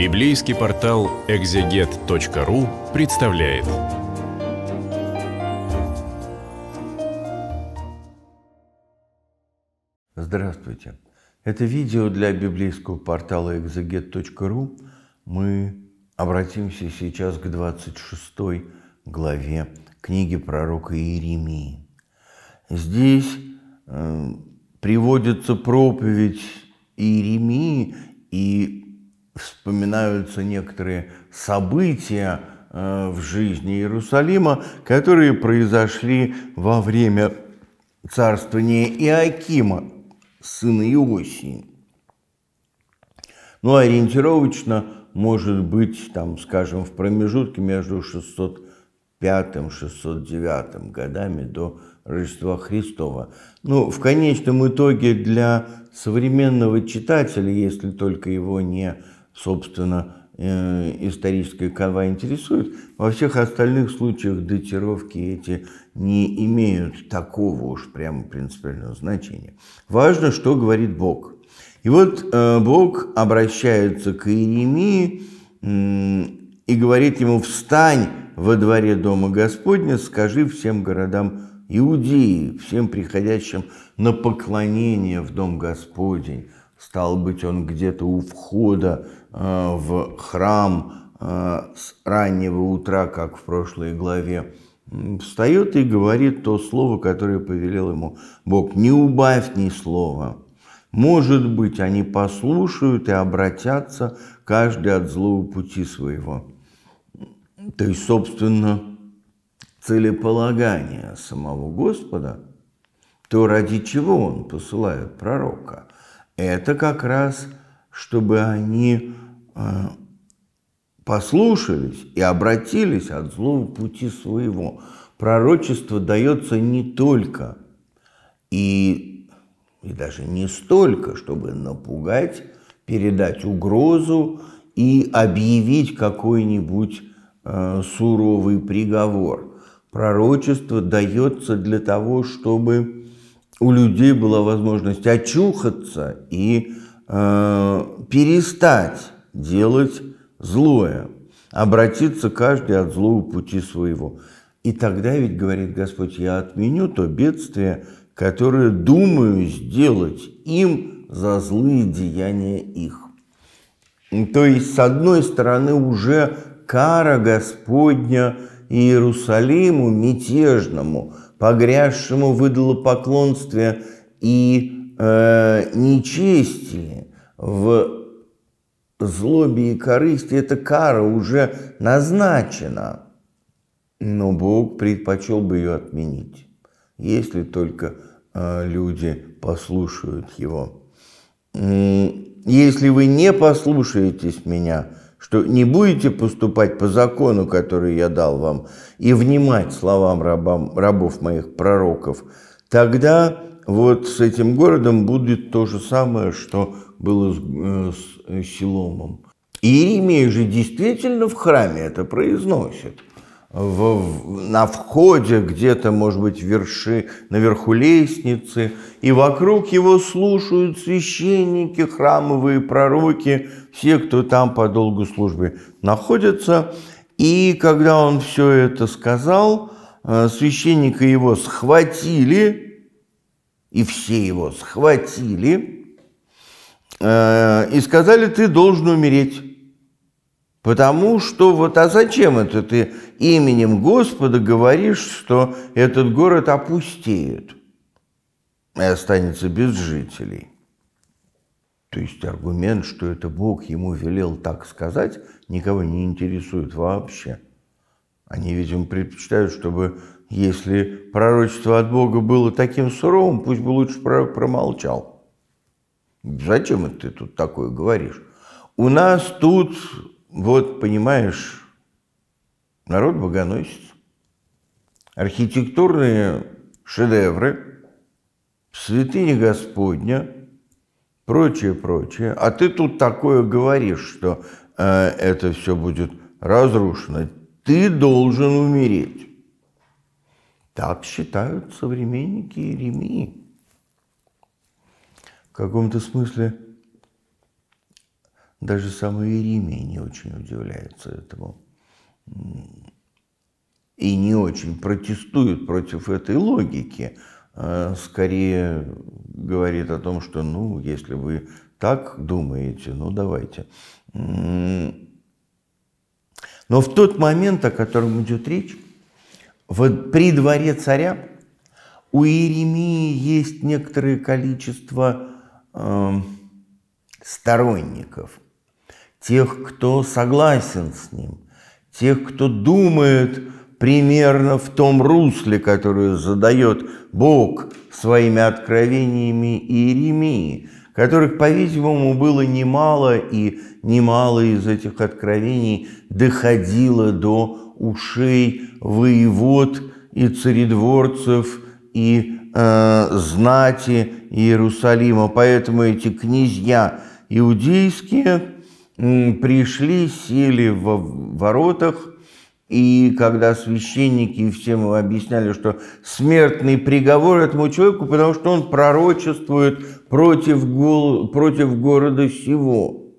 Библейский портал экзегет.ру представляет. Здравствуйте. Это видео для библейского портала экзегет.ру. Мы обратимся сейчас к 26 главе книги пророка Иеремии. Здесь э, приводится проповедь Иеремии и вспоминаются некоторые события э, в жизни Иерусалима, которые произошли во время царствования Иакима, сына Иосии. Ну, ориентировочно, может быть, там, скажем, в промежутке между 605-609 годами до Рождества Христова. Ну, в конечном итоге для современного читателя, если только его не собственно, э, историческая кава интересует. Во всех остальных случаях датировки эти не имеют такого уж прямо принципиального значения. Важно, что говорит Бог. И вот э, Бог обращается к Иеремии и говорит ему «Встань во дворе Дома Господня, скажи всем городам Иудеи, всем приходящим на поклонение в Дом Господень, Стал быть, он где-то у входа э, в храм э, с раннего утра, как в прошлой главе, встает и говорит то слово, которое повелел ему Бог. Не убавь ни слова. Может быть, они послушают и обратятся каждый от злого пути своего. То есть, собственно, целеполагание самого Господа, то ради чего он посылает пророка – это как раз, чтобы они э, послушались и обратились от злого пути своего. Пророчество дается не только и, и даже не столько, чтобы напугать, передать угрозу и объявить какой-нибудь э, суровый приговор. Пророчество дается для того, чтобы у людей была возможность очухаться и э, перестать делать злое, обратиться каждый от злого пути своего. И тогда ведь, говорит Господь, я отменю то бедствие, которое думаю сделать им за злые деяния их. То есть, с одной стороны, уже кара Господня Иерусалиму мятежному – погрязшему в идолопоклонстве и э, нечестии, в злобе и корысти эта кара уже назначена. Но Бог предпочел бы ее отменить, если только э, люди послушают его. «Если вы не послушаетесь меня, что не будете поступать по закону, который я дал вам, и внимать словам рабам, рабов моих пророков, тогда вот с этим городом будет то же самое, что было с, э, с Силомом. Иеремия же действительно в храме это произносит – в, на входе где-то, может быть, верши, наверху лестницы, и вокруг его слушают священники, храмовые пророки, все, кто там по долгу службы находится. И когда он все это сказал, э, священника его схватили, и все его схватили, э, и сказали, ты должен умереть. Потому что вот а зачем это ты именем Господа говоришь, что этот город опустеет и останется без жителей? То есть аргумент, что это Бог ему велел так сказать, никого не интересует вообще. Они, видимо, предпочитают, чтобы если пророчество от Бога было таким суровым, пусть бы лучше пророк промолчал. Зачем это ты тут такое говоришь? У нас тут вот, понимаешь, народ богоносец. Архитектурные шедевры, святыни Господня, прочее, прочее. А ты тут такое говоришь, что э, это все будет разрушено. Ты должен умереть. Так считают современники Иеремии. В каком-то смысле – даже самые Иеремии не очень удивляются этому. И не очень протестуют против этой логики. А скорее говорит о том, что ну, если вы так думаете, ну давайте. Но в тот момент, о котором идет речь, вот при дворе царя у Иеремии есть некоторое количество э, сторонников – тех, кто согласен с ним, тех, кто думает примерно в том русле, которое задает Бог своими откровениями Иеремии, которых, по-видимому, было немало, и немало из этих откровений доходило до ушей воевод и царедворцев, и э, знати Иерусалима. Поэтому эти князья иудейские – пришли, сели в воротах, и когда священники и всем ему объясняли, что смертный приговор этому человеку, потому что он пророчествует против, гол, против города сего.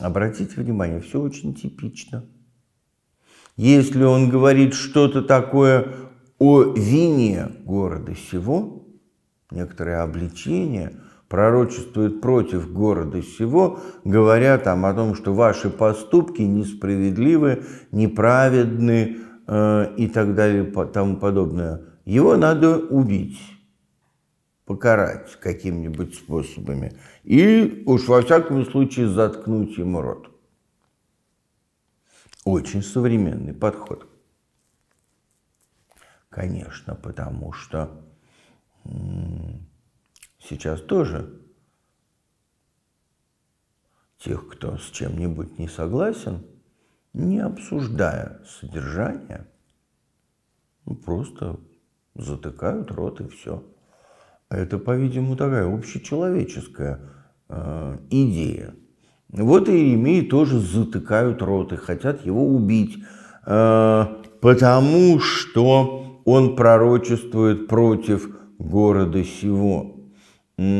Обратите внимание, все очень типично. Если он говорит что-то такое о вине города сего, некоторое обличение – пророчествует против города сего, говоря там о том, что ваши поступки несправедливы, неправедны э, и так далее, по, тому подобное. Его надо убить, покарать какими-нибудь способами. И уж во всяком случае заткнуть ему рот. Очень современный подход. Конечно, потому что сейчас тоже тех, кто с чем-нибудь не согласен, не обсуждая содержание, ну, просто затыкают рот и все. А это, по-видимому, такая общечеловеческая э, идея. Вот и Иеремии тоже затыкают рот и хотят его убить, э, потому что он пророчествует против города сего. Сам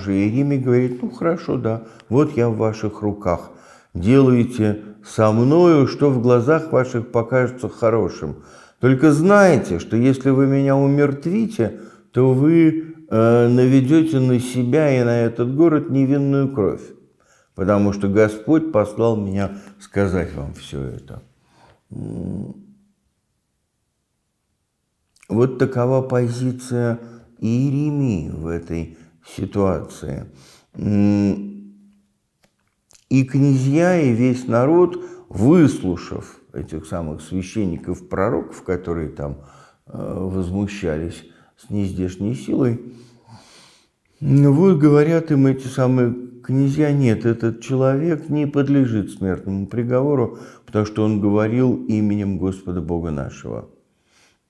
же Иеремий говорит, ну хорошо, да, вот я в ваших руках. Делайте со мною, что в глазах ваших покажется хорошим. Только знаете, что если вы меня умертвите, то вы э, наведете на себя и на этот город невинную кровь, потому что Господь послал меня сказать вам все это. Вот такова позиция Иеремии в этой ситуации. И князья, и весь народ, выслушав этих самых священников, пророков, которые там э, возмущались с нездешней силой, «Ну вот говорят им эти самые князья, нет, этот человек не подлежит смертному приговору, потому что он говорил именем Господа Бога нашего.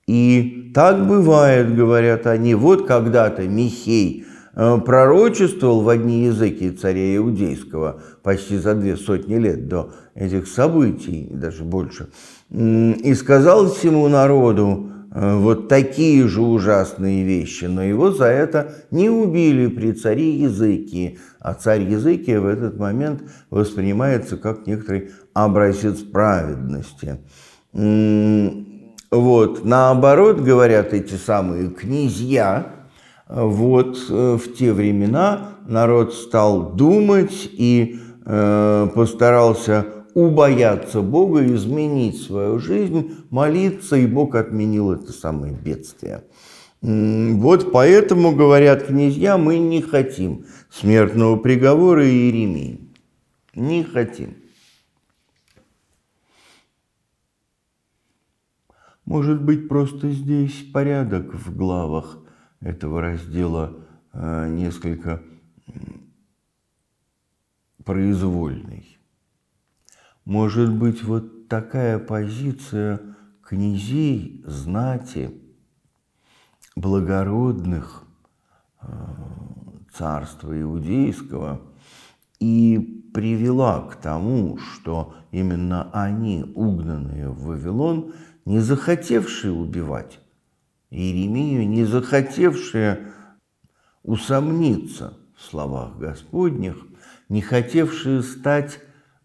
И так бывает, говорят они, вот когда-то Михей э, пророчествовал в одни языки царя Иудейского почти за две сотни лет до этих событий, даже больше, и сказал всему народу э, вот такие же ужасные вещи, но его за это не убили при царе Языки, а царь Языки в этот момент воспринимается как некоторый образец праведности. Вот. Наоборот, говорят эти самые князья, э, вот э, в те времена народ стал думать и э, постарался убояться Бога, изменить свою жизнь, молиться, и Бог отменил это самое бедствие. Вот поэтому, говорят князья, мы не хотим смертного приговора и Иеремии. Не хотим. Может быть, просто здесь порядок в главах этого раздела а, несколько произвольный. Может быть, вот такая позиция князей, знати, благородных а, царства иудейского и привела к тому, что именно они, угнанные в Вавилон, не захотевшие убивать, Иеремию, не захотевшие усомниться в словах Господних, не хотевшие стать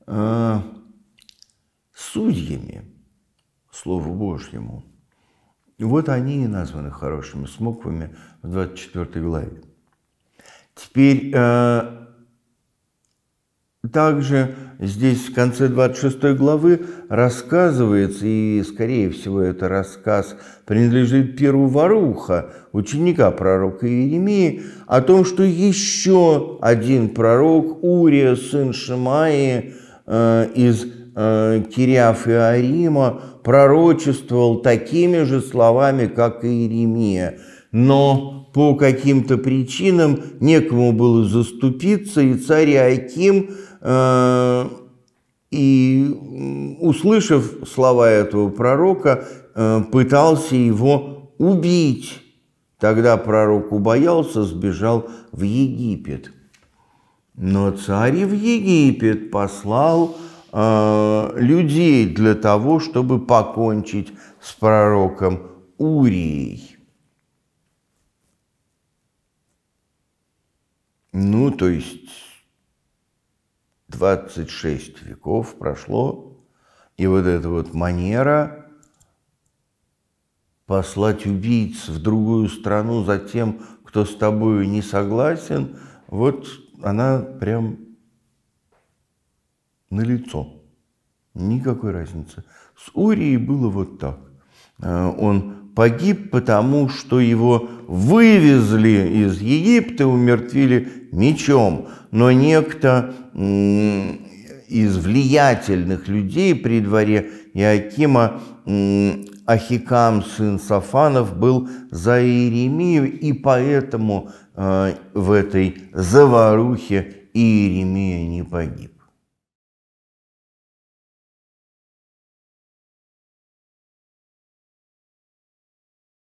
э, судьями Слову Божьему. вот они и названы хорошими смоквами в 24 главе. Теперь э, также Здесь в конце 26 главы рассказывается, и, скорее всего, это рассказ принадлежит Перу Варуха, ученика пророка Иеремии, о том, что еще один пророк, Урия, сын Шимаи, э, из э, и Арима, пророчествовал такими же словами, как и Иеремия. Но по каким-то причинам некому было заступиться, и царь Аким – Э, и, услышав слова этого пророка, э, пытался его убить. Тогда пророк убоялся, сбежал в Египет. Но царь в Египет послал э, людей для того, чтобы покончить с пророком Урией. Ну, то есть 26 веков прошло, и вот эта вот манера послать убийц в другую страну за тем, кто с тобою не согласен, вот она прям на лицо. Никакой разницы. С Урией было вот так. Э, он погиб, потому что его вывезли из Египта, умертвили мечом. Но некто из влиятельных людей при дворе Иакима Ахикам, сын Сафанов, был за Иеремию, и поэтому э, в этой заварухе Иеремия не погиб.